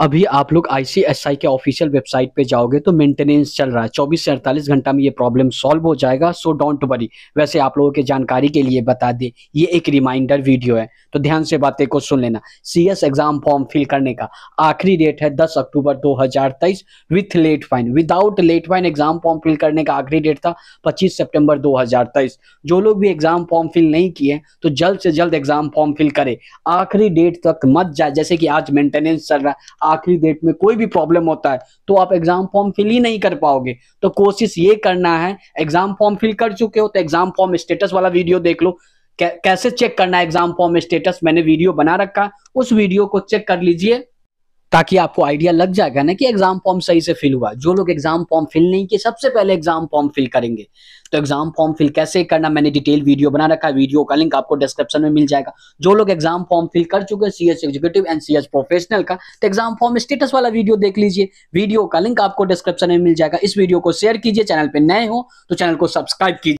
अभी आप लोग आईसीएसआई के ऑफिशियल वेबसाइट पे जाओगे तो मेंटेनेंस चल रहा है चौबीस से अड़तालीस घंटा में ये प्रॉब्लम सॉल्व हो जाएगा सो डोंट वरी वैसे आप लोगों के जानकारी के लिए बता दें ये एक रिमाइंडर वीडियो है तो ध्यान से बातें को सुन लेना सीएस एग्जाम फॉर्म फिल करने का आखिरी डेट है दस अक्टूबर दो हजार तेईस with late fine without late fine exam form fill करने का आखिरी डेट था पच्चीस सेप्टेम्बर दो हजार तेईस जो लोग भी एग्जाम फॉर्म फिल नहीं किए तो जल्द से जल्द एग्जाम फॉर्म फिल करे आखिरी डेट तक मत जाए जैसे कि आज मेंटेनेंस चल रहा है आखिरी डेट में कोई भी प्रॉब्लम होता है तो आप एग्जाम फॉर्म फिल ही नहीं कर पाओगे तो कोशिश ये करना है एग्जाम फॉर्म फिल कर चुके हो तो एग्जाम फॉर्म स्टेटस वाला वीडियो देख लो कैसे चेक करना है एग्जाम फॉर्म स्टेटस मैंने वीडियो बना रखा उस वीडियो को चेक कर लीजिए ताकि आपको आइडिया लग जाएगा ना कि एग्जाम फॉर्म सही से फिल हुआ जो लोग एग्जाम फॉर्म फिल नहीं किए सबसे पहले एग्जाम फॉर्म फिल करेंगे तो एग्जाम फॉर्म फिल कैसे करना मैंने डिटेल वीडियो बना रखा है वीडियो का लिंक आपको डिस्क्रिप्शन में मिल जाएगा जो लोग एग्जाम फॉर्म फिल कर चुके हैं C S executive and C S professional का तो एग्जाम फॉर्म स्टेटस वाला वीडियो देख लीजिए वीडियो का लिंक आपको डिस्क्रिप्शन में मिल जाएगा इस वीडियो को शेयर कीजिए चैनल पर नए हो तो चैनल को सब्सक्राइब कीजिए